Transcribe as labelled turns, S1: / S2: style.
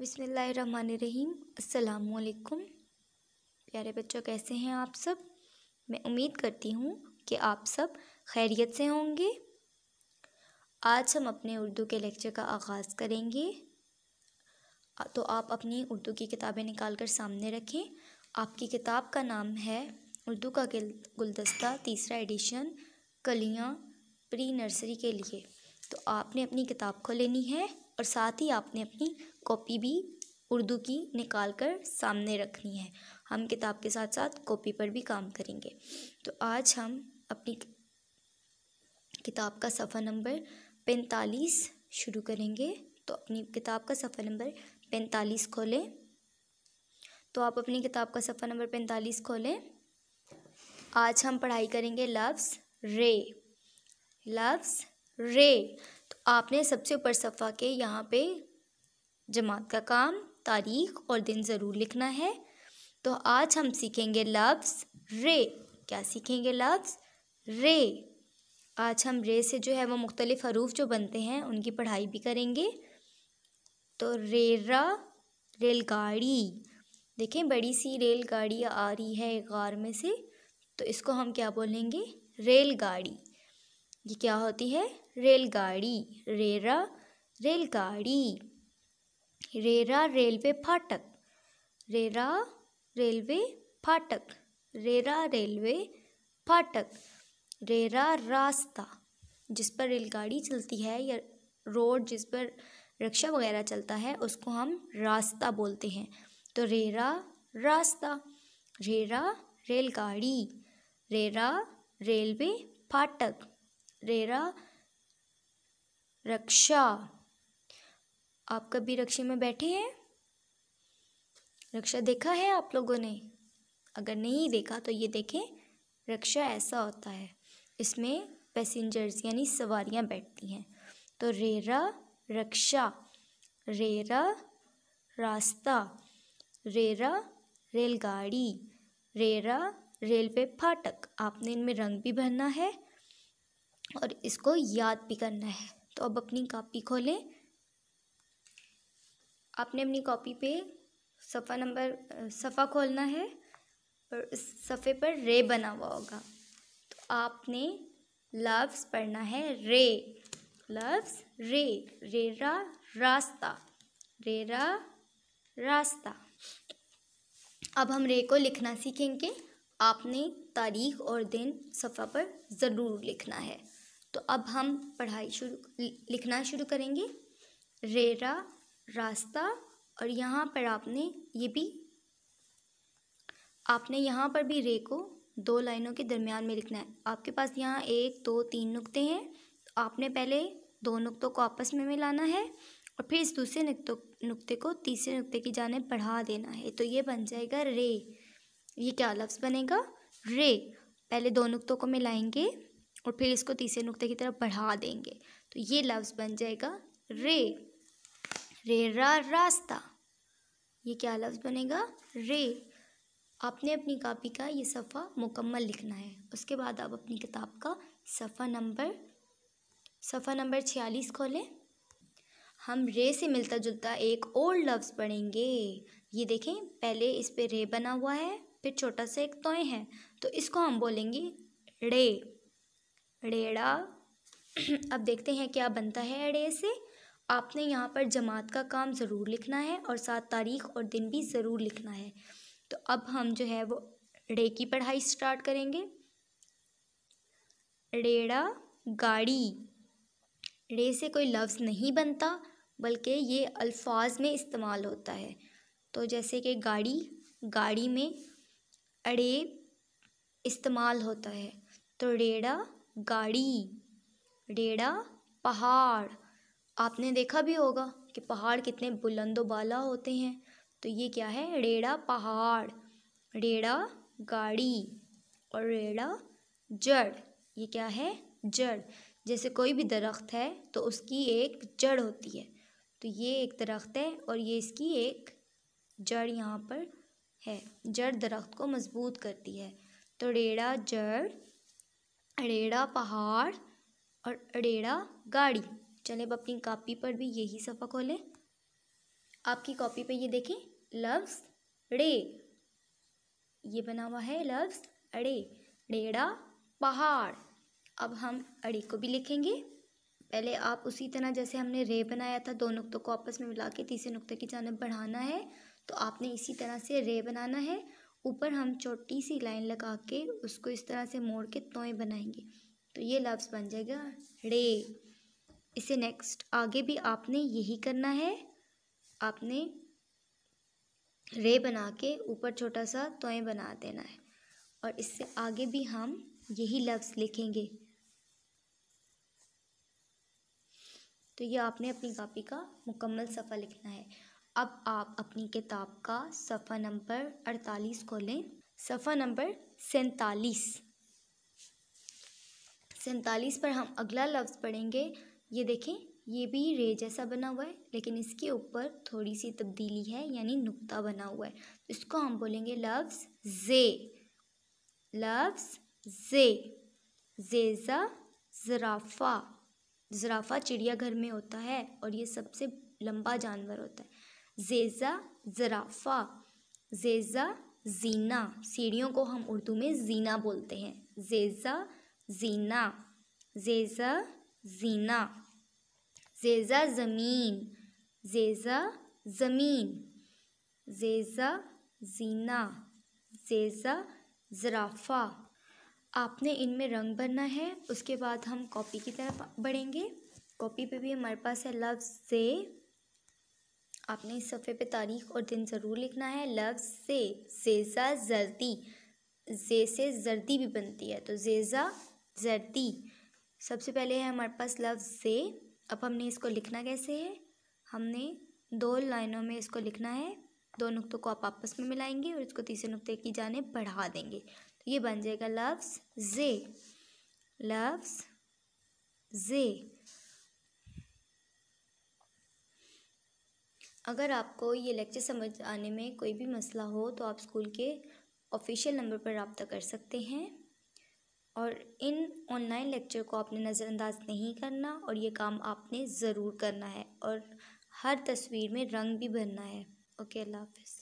S1: बिसमीम अल्लाम प्यारे बच्चों कैसे हैं आप सब मैं उम्मीद करती हूँ कि आप सब खैरियत से होंगे आज हम अपने उर्दू के लेक्चर का आगाज़ करेंगे तो आप अपनी उर्दू की किताबें निकाल कर सामने रखें आपकी किताब का नाम है उर्दू का गुलदस्ता तीसरा एडिशन कलियाँ प्री नर्सरी के लिए तो आपने अपनी किताब को लेनी है और साथ ही आपने अपनी कॉपी भी उर्दू की निकाल कर सामने रखनी है हम किताब के साथ साथ कॉपी पर भी काम करेंगे तो आज हम अपनी किताब का सफ़ा नंबर पैंतालीस शुरू करेंगे तो अपनी किताब का सफ़ा नंबर पैंतालीस खोलें तो आप अपनी किताब का सफ़ा नंबर पैंतालीस खोलें आज हम पढ़ाई करेंगे लफ्स रे लफ्स रे आपने सबसे ऊपर सफ़ा के यहाँ पे जमात का काम तारीख और दिन ज़रूर लिखना है तो आज हम सीखेंगे लफ्स रे क्या सीखेंगे लफ्स रे आज हम रे से जो है वो मुख्तलिफ़ हरूफ जो बनते हैं उनकी पढ़ाई भी करेंगे तो रेरा रेलगाड़ी देखें बड़ी सी रेलगाड़ी आ रही है गार में से तो इसको हम क्या बोलेंगे रेलगाड़ी ये क्या होती है रेलगाड़ी रेरा रेलगाड़ी रेरा रेलवे फाटक रेरा रेलवे फाटक रेरा रेलवे फाटक रेरा रास्ता जिस पर रेलगाड़ी चलती है या रोड जिस पर रिक्शा वगैरह चलता है उसको हम रास्ता बोलते हैं तो रेरा रास्ता रेरा रेलगाड़ी रेरा रेलवे फाटक रेरा रक्षा आप कभी रक्षा में बैठे हैं रक्षा देखा है आप लोगों ने अगर नहीं देखा तो ये देखें रक्षा ऐसा होता है इसमें पैसेंजर्स यानी सवारियां बैठती हैं तो रेरा रक्षा रेरा रास्ता रेरा रेलगाड़ी रेरा रेलवे फाटक आपने इनमें रंग भी भरना है और इसको याद भी करना है तो अब अपनी कॉपी खोलें आपने अपनी कॉपी पे सफ़ा नंबर सफ़ा खोलना है और इस सफ़े पर रे बना हुआ होगा तो आपने लफ्ज़ पढ़ना है रे लफ्स रे रेरा रास्ता रेरा रास्ता अब हम रे को लिखना सीखेंगे आपने तारीख और दिन सफ़ा पर ज़रूर लिखना है तो अब हम पढ़ाई शुरू लिखना शुरू करेंगे रेरा रास्ता और यहाँ पर आपने ये भी आपने यहाँ पर भी रे को दो लाइनों के दरमियान में लिखना है आपके पास यहाँ एक दो तीन नुक्ते हैं तो आपने पहले दो नुक्तों को आपस में मिलाना है और फिर इस दूसरे नुक्तों नुक्ते को तीसरे नुक्ते की जाने बढ़ा देना है तो ये बन जाएगा रे ये क्या लफ्ज़ बनेगा रे पहले दो नुक्तों को मिलाएंगे और फिर इसको तीसरे नुक्ते की तरफ बढ़ा देंगे तो ये लफ्ज़ बन जाएगा रे रे रा रास्ता ये क्या लफ्ज़ बनेगा रे आपने अपनी कापी का ये सफ़ा मुकम्मल लिखना है उसके बाद आप अपनी किताब का सफ़ा नंबर सफ़ा नंबर छियालीस खोलें हम रे से मिलता जुलता एक और लफ्ज़ पढ़ेंगे ये देखें पहले इस पे रे बना हुआ है फिर छोटा सा एक तोय है तो इसको हम बोलेंगे रे रेड़ा अब देखते हैं क्या बनता है अड़े से आपने यहाँ पर जमात का काम ज़रूर लिखना है और साथ तारीख और दिन भी ज़रूर लिखना है तो अब हम जो है वो रे की पढ़ाई स्टार्ट करेंगे रेड़ा गाड़ी रे से कोई लफ्ज़ नहीं बनता बल्कि ये अल्फाज में इस्तेमाल होता है तो जैसे कि गाड़ी गाड़ी में अड़े इस्तेमाल होता है तो रेड़ा गाड़ी रेड़ा पहाड़ आपने देखा भी होगा कि पहाड़ कितने बुलंदोबाला होते हैं तो ये क्या है रेड़ा पहाड़ रेड़ा गाड़ी और रेड़ा जड़ ये क्या है जड़ जैसे कोई भी दरख्त है तो उसकी एक जड़ होती है तो ये एक दरख्त है और ये इसकी एक जड़ यहाँ पर है जड़ दरख्त को मजबूत करती है तो रेड़ा जड़ अड़ेड़ा पहाड़ और अड़ेड़ा गाड़ी चले अब अपनी कॉपी पर भी यही सफ़ा खोलें आपकी कॉपी पे ये देखें लफ्स रे ये बना हुआ है लफ्स अड़े रेड़ा पहाड़ अब हम अड़े को भी लिखेंगे पहले आप उसी तरह जैसे हमने रे बनाया था दो नुक्तों को आपस में मिला के तीसरे नुक्ते की जानब बढ़ाना है तो आपने इसी तरह से रे बनाना है ऊपर हम छोटी सी लाइन लगा के उसको इस तरह से मोड़ के तोएँ बनाएंगे तो ये लफ्ज़ बन जाएगा रे इसे नेक्स्ट आगे भी आपने यही करना है आपने रे बना के ऊपर छोटा सा तोएँ बना देना है और इससे आगे भी हम यही लफ्ज़ लिखेंगे तो ये आपने अपनी कापी का मुकम्मल सफ़ा लिखना है अब आप अपनी किताब का सफ़ा नंबर अड़तालीस खोलें सफ़ा नंबर सैतालीस सैतालीस पर हम अगला लफ्ज़ पढ़ेंगे ये देखें ये भी रे जैसा बना हुआ है लेकिन इसके ऊपर थोड़ी सी तब्दीली है यानी नुक्ता बना हुआ है इसको हम बोलेंगे लफ्ज़ जे लफ्ज़ जे जेज़ा ज़राफ़ा ज़राफ़ा चिड़ियाघर में होता है और ये सबसे लंबा जानवर होता है जेज़ा ज़राफ़ा जेज़ा ज़ीना सीढ़ियों को हम उर्दू में ज़ीना बोलते हैं जेज़ा ज़ीना जेज़ा ज़ीना जेज़ा ज़मीन जेज़ा ज़मीन जेज़ा ज़ीना जेज़ा ज़राफ़ा आपने इनमें रंग भरना है उसके बाद हम कॉपी की तरफ बढ़ेंगे कॉपी पे भी हमारे पास है लफ्ज़ से आपने इस सफ़े पे तारीख और दिन ज़रूर लिखना है लफ्ज़ से जेज़ा जर्दी जे से जर्दी भी बनती है तो जेज़ा जर्दी सबसे पहले है हमारे पास लफ्ज़ जे अब हमने इसको लिखना कैसे है हमने दो लाइनों में इसको लिखना है दो नुक्तों को आप आपस में मिलाएंगे और इसको तीसरे नुक्ते की जाने बढ़ा देंगे तो ये बन जाएगा लफ्ज़ जे लफ्ज़ जे अगर आपको ये लेक्चर समझ आने में कोई भी मसला हो तो आप स्कूल के ऑफिशियल नंबर पर रबता कर सकते हैं और इन ऑनलाइन लेक्चर को आपने नज़रअंदाज नहीं करना और ये काम आपने ज़रूर करना है और हर तस्वीर में रंग भी भरना है ओके अल्लाह हाफिज़